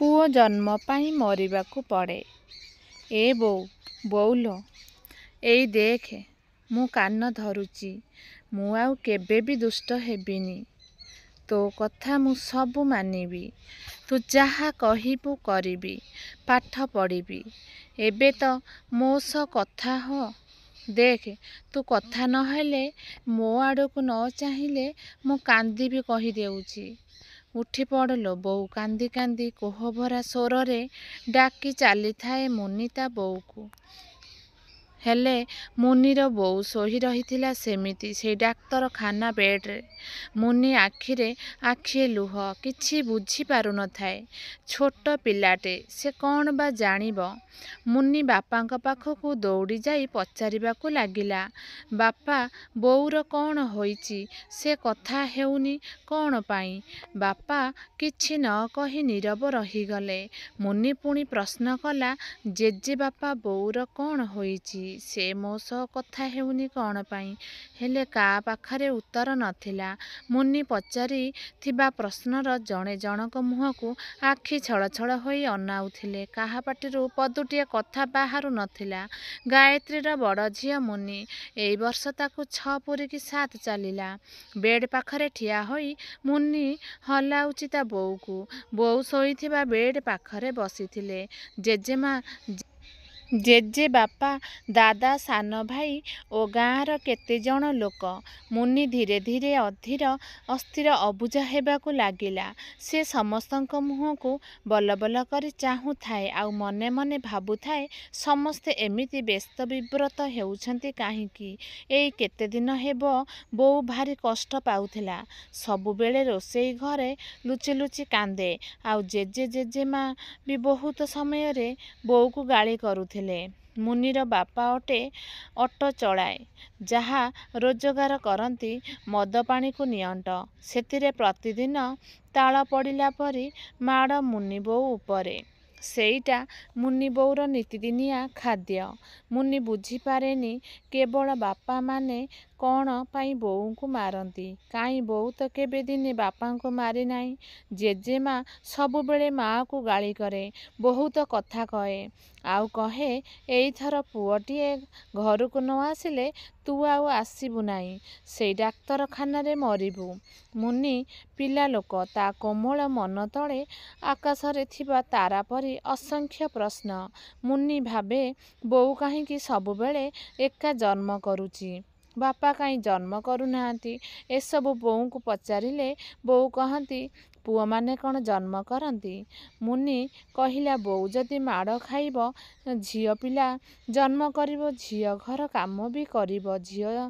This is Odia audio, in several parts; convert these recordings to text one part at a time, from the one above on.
ପୁଅ ଜନ୍ମ ପାଇଁ ମରିବାକୁ ପଡ଼େ ଏ ବୋଉ ବୋଉଲ ଏଇ ଦେଖେ ମୁଁ କାନ ଧରୁଛି ମୁଁ ଆଉ କେବେ ବି ଦୁଷ୍ଟ ହେବିନି ତୋ କଥା ମୁଁ ସବୁ ମାନିବି ତୁ ଯାହା କହିବୁ କରିବି ପାଠ ପଢ଼ିବି ଏବେ ତ ମୋ ସହ କଥା ହ ଦେଖେ ତୁ କଥା ନହେଲେ ମୋ ଆଡ଼କୁ ନ ଚାହିଁଲେ ମୁଁ କାନ୍ଦିବି କହିଦେଉଛି ଉଠି ପଡ଼ିଲ ବୋଉ କାନ୍ଦି କାନ୍ଦି କୋହଭରା ସ୍ୱରରେ ଡାକି ଚାଲିଥାଏ ମୁନି ବୋଉକୁ ହେଲେ ମୁନିର ବୋଉ ଶୋଇ ରହିଥିଲା ସେମିତି ସେଇ ଡାକ୍ତରଖାନା ବେଡ଼୍ରେ ମୁନି ଆଖିରେ ଆଖି ଲୁହ କିଛି ବୁଝିପାରୁନଥାଏ ଛୋଟ ପିଲାଟେ ସେ କ'ଣ ବା ଜାଣିବ ମୁନି ବାପାଙ୍କ ପାଖକୁ ଦୌଡ଼ି ଯାଇ ପଚାରିବାକୁ ଲାଗିଲା ବାପା ବୋଉର କ'ଣ ହୋଇଛି ସେ କଥା ହେଉନି କ'ଣ ପାଇଁ ବାପା କିଛି ନ କହି ନିରବ ରହିଗଲେ ମୁନି ପୁଣି ପ୍ରଶ୍ନ କଲା ଜେଜେବାପା ବୋଉର କ'ଣ ହୋଇଛି ସେ ମୋ ସହ କଥା ହେଉନି କ'ଣ ପାଇଁ ହେଲେ କା ପାଖରେ ଉତ୍ତର ନଥିଲା ମୁନି ପଚାରିଥିବା ପ୍ରଶ୍ନର ଜଣେ ଜଣଙ୍କ ମୁହଁକୁ ଆଖି ଛଳ ଛଳ ହୋଇ ଅନାଉଥିଲେ କାହା ପାଟିରୁ ପଦୁଟିଏ କଥା ବାହାରୁ ନଥିଲା ଗାୟତ୍ରୀର ବଡ଼ ଝିଅ ମୁନି ଏଇ ବର୍ଷ ତାକୁ ଛଅ ପୁରୀକି ସାତ ଚାଲିଲା ବେଡ୍ ପାଖରେ ଠିଆ ହୋଇ ମୁନି ହଲାଉଛି ତା ବୋଉକୁ ବୋଉ ଶୋଇଥିବା ବେଡ୍ ପାଖରେ ବସିଥିଲେ ଜେଜେମା ଜେଜେ ବାପା ଦାଦା ସାନ ଭାଇ ଓ ଗାଁର କେତେଜଣ ଲୋକ ମୁନି ଧୀରେ ଧୀରେ ଅଧୀର ଅସ୍ଥିର ଅବୁଝା ହେବାକୁ ଲାଗିଲା ସେ ସମସ୍ତଙ୍କ ମୁହଁକୁ ବଲ ବଲ କରି ଚାହୁଁଥାଏ ଆଉ ମନେ ମନେ ଭାବୁଥାଏ ସମସ୍ତେ ଏମିତି ବ୍ୟସ୍ତ ବିବ୍ରତ ହେଉଛନ୍ତି କାହିଁକି ଏଇ କେତେ ଦିନ ହେବ ବୋଉ ଭାରି କଷ୍ଟ ପାଉଥିଲା ସବୁବେଳେ ରୋଷେଇ ଘରେ ଲୁଚି ଲୁଚି କାନ୍ଦେ ଆଉ ଜେଜେ ଜେଜେମା ବି ବହୁତ ସମୟରେ ବୋଉକୁ ଗାଳି କରୁଥିଲେ ଥିଲେ ମୁନିର ବାପା ଅଟେ ଅଟୋ ଚଳାଏ ଯାହା ରୋଜଗାର କରନ୍ତି ମଦ ପାଣିକୁ ନିଅଣ୍ଟ ସେଥିରେ ପ୍ରତିଦିନ ତାଳ ପଡ଼ିଲା ପରି ମାଡ଼ ମୁନି ବୋଉ ଉପରେ ସେଇଟା ମୁନି ବୋଉର ନୀତିଦିନିଆ ଖାଦ୍ୟ ମୁନି ବୁଝିପାରେନି କେବଳ ବାପାମାନେ କ'ଣ ପାଇଁ ବୋଉଙ୍କୁ ମାରନ୍ତି କାଇଁ ବୋଉ ତ କେବେ ଦିନେ ବାପାଙ୍କୁ ମାରି ନାହିଁ ଜେଜେମା ସବୁବେଳେ ମାଆକୁ ଗାଳି କରେ ବହୁତ କଥା କହେ ଆଉ କହେ ଏଇଥର ପୁଅଟିଏ ଘରକୁ ନ ଆସିଲେ ତୁ ଆଉ ଆସିବୁ ନାହିଁ ସେଇ ଡାକ୍ତରଖାନାରେ ମରିବୁ ମୁନି ପିଲା ଲୋକ ତା କୋମଳ ମନ ତଳେ ଆକାଶରେ ଥିବା ତାରା ପରି ଅସଂଖ୍ୟ ପ୍ରଶ୍ନ ମୁନି ଭାବେ ବୋଉ କାହିଁକି ସବୁବେଳେ ଏକା ଜନ୍ମ କରୁଛି ବାପା କାହିଁ ଜନ୍ମ କରୁନାହାନ୍ତି ଏସବୁ ବୋଉଙ୍କୁ ପଚାରିଲେ ବୋଉ କହନ୍ତି ପୁଅମାନେ କ'ଣ ଜନ୍ମ କରନ୍ତି ମୁନି କହିଲା ବୋଉ ଯଦି ମାଡ଼ ଖାଇବ ଝିଅ ପିଲା ଜନ୍ମ କରିବ ଝିଅ ଘର କାମ ବି କରିବ ଝିଅ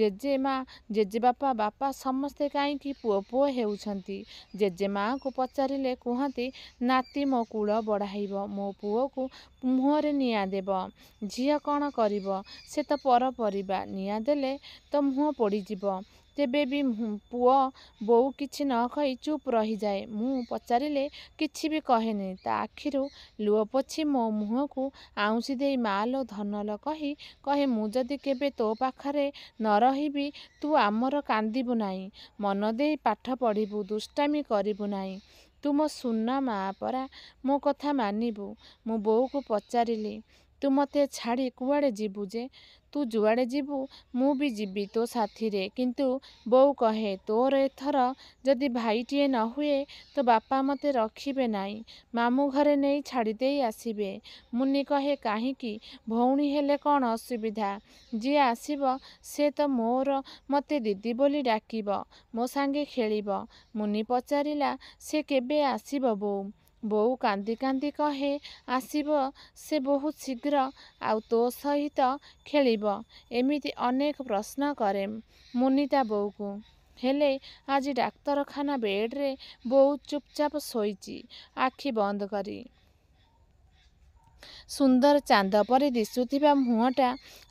ଜେଜେମା ଜେଜେବାପା ବାପା ସମସ୍ତେ କାହିଁକି ପୁଅ ପୁଅ ହେଉଛନ୍ତି ଜେଜେମାଆଙ୍କୁ ପଚାରିଲେ କୁହନ୍ତି ନାତି ମୋ କୂଳ ବଢ଼ାଇବ ମୋ ପୁଅକୁ ମୁହଁରେ ନିଆଁ ଦେବ ଝିଅ କ'ଣ କରିବ ସେ ତ ପର ପରିବା ନିଆଁ ଦେଲେ ତ ମୁହଁ ପୋଡ଼ିଯିବ ତେବେ ବି ପୁଅ ବୋଉ କିଛି ନ କହି ଚୁପ୍ ରହିଯାଏ ମୁଁ ପଚାରିଲେ କିଛି ବି କହେନି ତା ଆଖିରୁ ଲୁହ ପୋଛି ମୋ ମୁହଁକୁ ଆଉଁସି ଦେଇ ମାଲ ଧନଲ କହି କହେ ମୁଁ ଯଦି କେବେ ତୋ ପାଖରେ ନ ରହିବି ତୁ ଆମର କାନ୍ଦିବୁ ନାହିଁ ମନ ଦେଇ ପାଠ ପଢ଼ିବୁ ଦୁଷ୍ଟାମି କରିବୁ ନାହିଁ ତୁ ମୋ ସୁନା ମା ପରା ମୋ କଥା ମାନିବୁ ମୁଁ ବୋଉକୁ ପଚାରିଲି ତୁ ମୋତେ ଛାଡ଼ି କୁଆଡ଼େ ଯିବୁ ଯେ ତୁ ଯୁଆଡ଼େ ଯିବୁ ମୁଁ ବି ଯିବି ତୋ ସାଥିରେ କିନ୍ତୁ ବୋଉ କହେ ତୋର ଏଥର ଯଦି ଭାଇଟିଏ ନ ହୁଏ ତ ବାପା ମୋତେ ରଖିବେ ନାହିଁ ମାମୁଁ ଘରେ ନେଇ ଛାଡ଼ି ଦେଇ ଆସିବେ ମୁନି କହେ କାହିଁକି ଭଉଣୀ ହେଲେ କ'ଣ ଅସୁବିଧା ଯିଏ ଆସିବ ସେ ତ ମୋର ମୋତେ ଦିଦି ବୋଲି ଡାକିବ ମୋ ସାଙ୍ଗେ ଖେଳିବ ମୁନି ପଚାରିଲା ସେ କେବେ ଆସିବ ବୋଉ ବୋଉ କାନ୍ଦି କାନ୍ଦି କହେ ଆସିବ ସେ ବହୁତ ଶୀଘ୍ର ଆଉ ତୋ ସହିତ ଖେଳିବ ଏମିତି ଅନେକ ପ୍ରଶ୍ନ କରେ ମୁନିତା ବୋଉକୁ ହେଲେ ଆଜି ଡାକ୍ତରଖାନା ବେଡ଼୍ରେ ବୋଉ ଚୁପଚାପ ଶୋଇଛି ଆଖି ବନ୍ଦ କରି ସୁନ୍ଦର ଚାନ୍ଦ ପରି ଦିଶୁଥିବା ମୁହଁଟା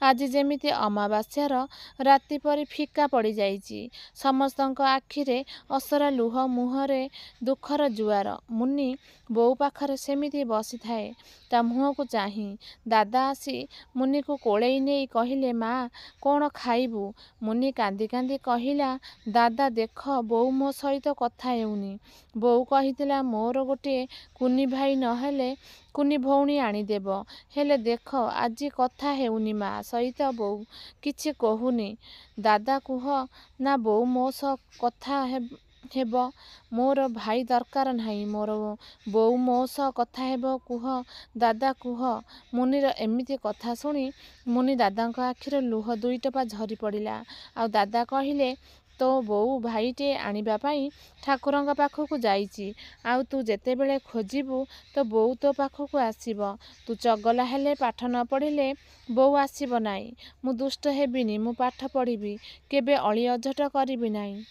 ଆଜି ଯେମିତି ଅମାବାସ୍ୟାର ରାତି ପରି ଫିକା ପଡ଼ିଯାଇଛି ସମସ୍ତଙ୍କ ଆଖିରେ ଅସରା ଲୁହ ମୁହଁରେ ଦୁଃଖର ଜୁଆର ମୁନି ବୋଉ ପାଖରେ ସେମିତି ବସିଥାଏ ତା ମୁହଁକୁ ଚାହିଁ ଦାଦା ଆସି ମୁନିକୁ କୋଳେଇ ନେଇ କହିଲେ ମା କ'ଣ ଖାଇବୁ ମୁନି କାନ୍ଦି କାନ୍ଦି କହିଲା ଦାଦା ଦେଖ ବୋଉ ମୋ ସହିତ କଥା ହେଉନି ବୋଉ କହିଥିଲା ମୋର ଗୋଟିଏ କୁନି ଭାଇ ନହେଲେ କୁନି ଭଉଣୀ ଆଣିଦେବ ହେଲେ ଦେଖ ଆଜି କଥା ହେଉନି ମା ସହିତ ବୋଉ କିଛି କହୁନି ଦାଦା କୁହ ନା ବୋଉ ମୋ ସହ କଥା ହେବ ମୋର ଭାଇ ଦରକାର ନାହିଁ ମୋର ବୋଉ ମୋ ସହ କଥା ହେବ କୁହ ଦାଦା କୁହ ମୁନିର ଏମିତି କଥା ଶୁଣି ମୁନି ଦାଦାଙ୍କ ଆଖିରେ ଲୁହ ଦୁଇଟପା ଝରି ପଡ଼ିଲା ଆଉ ଦାଦା କହିଲେ ତୋ ବୋଉ ଭାଇଟେ ଆଣିବା ପାଇଁ ଠାକୁରଙ୍କ ପାଖକୁ ଯାଇଛି ଆଉ ତୁ ଯେତେବେଳେ ଖୋଜିବୁ ତୋ ବୋଉ ତୋ ପାଖକୁ ଆସିବ ତୁ ଚଗଲା ହେଲେ ପାଠ ନ ପଢ଼ିଲେ ବୋଉ ଆସିବ ନାହିଁ ମୁଁ ଦୁଷ୍ଟ ହେବିନି ମୁଁ ପାଠ ପଢ଼ିବି କେବେ ଅଳି ଅଝଟ କରିବି ନାହିଁ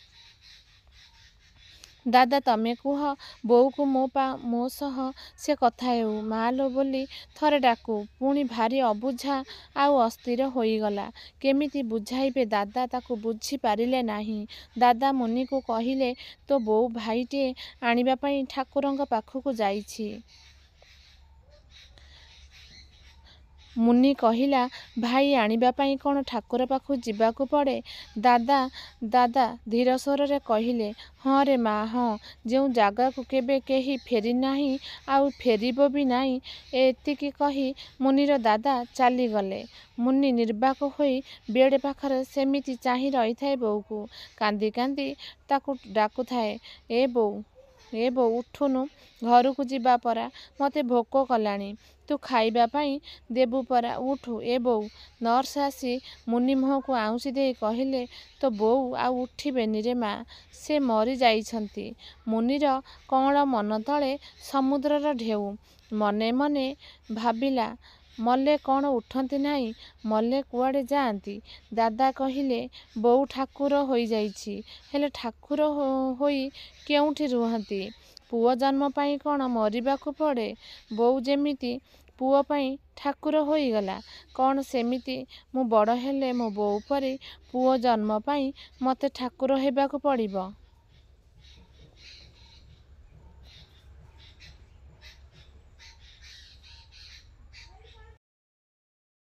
ଦାଦା ତମେ କୁହ ବୋଉକୁ ମୋ ପା ମୋ ସହ ସେ କଥା ହେଉ ମା ଲୋ ବୋଲି ଥରେ ଡାକୁ ପୁଣି ଭାରି ଅବୁଝା ଆଉ ଅସ୍ଥିର ହୋଇଗଲା କେମିତି ବୁଝାଇବେ ଦାଦା ତାକୁ ବୁଝିପାରିଲେ ନାହିଁ ଦାଦା ମୁନିକୁ କହିଲେ ତୋ ବୋଉ ଭାଇଟିଏ ଆଣିବା ପାଇଁ ଠାକୁରଙ୍କ ପାଖକୁ ଯାଇଛି ମୁନି କହିଲା ଭାଇ ଆଣିବା ପାଇଁ କ'ଣ ଠାକୁର ପାଖକୁ ଯିବାକୁ ପଡ଼େ ଦାଦା ଦାଦା ଧୀର ସ୍ୱରରେ କହିଲେ ହଁ ରେ ମା ହଁ ଯେଉଁ ଜାଗାକୁ କେବେ କେହି ଫେରିନାହିଁ ଆଉ ଫେରିବ ବି ନାହିଁ ଏତିକି କହି ମୁନିର ଦାଦା ଚାଲିଗଲେ ମୁନି ନିର୍ବାକ ହୋଇ ବେଡ଼ ପାଖରେ ସେମିତି ଚାହିଁ ରହିଥାଏ ବୋଉକୁ କାନ୍ଦି କାନ୍ଦି ତାକୁ ଡାକୁଥାଏ ଏ ବୋଉ ଏ ବୋଉ ଉଠୁନୁ ଘରକୁ ଯିବା ପରା ମୋତେ ଭୋକ କଲାଣି ତୁ ଖାଇବା ପାଇଁ ଦେବୁ ପରା ଉଠୁ ଏ ବୋଉ ନର୍ସ ଆସି ମୁନି ମୁହଁକୁ ଆଉଁସି ଦେଇ କହିଲେ ତୋ ବୋଉ ଆଉ ଉଠିବେନି ରେ ମା ସେ ମରିଯାଇଛନ୍ତି ମୁନିର କଅଁଳ ମନ ତଳେ ସମୁଦ୍ରର ଢେଉ ମନେ ମନେ ଭାବିଲା ମଲେ କ'ଣ ଉଠନ୍ତି ନାହିଁ ମଲେ କୁଆଡ଼େ ଯାଆନ୍ତି ଦାଦା କହିଲେ ବୋଉ ଠାକୁର ହୋଇଯାଇଛି ହେଲେ ଠାକୁର ହୋଇ କେଉଁଠି ରୁହନ୍ତି ପୁଅ ଜନ୍ମ ପାଇଁ କ'ଣ ମରିବାକୁ ପଡ଼େ ବୋଉ ଯେମିତି ପୁଅ ପାଇଁ ଠାକୁର ହୋଇଗଲା କ'ଣ ସେମିତି ମୁଁ ବଡ଼ ହେଲେ ମୋ ବୋଉ ପରି ପୁଅ ଜନ୍ମ ପାଇଁ ମୋତେ ଠାକୁର ହେବାକୁ ପଡ଼ିବ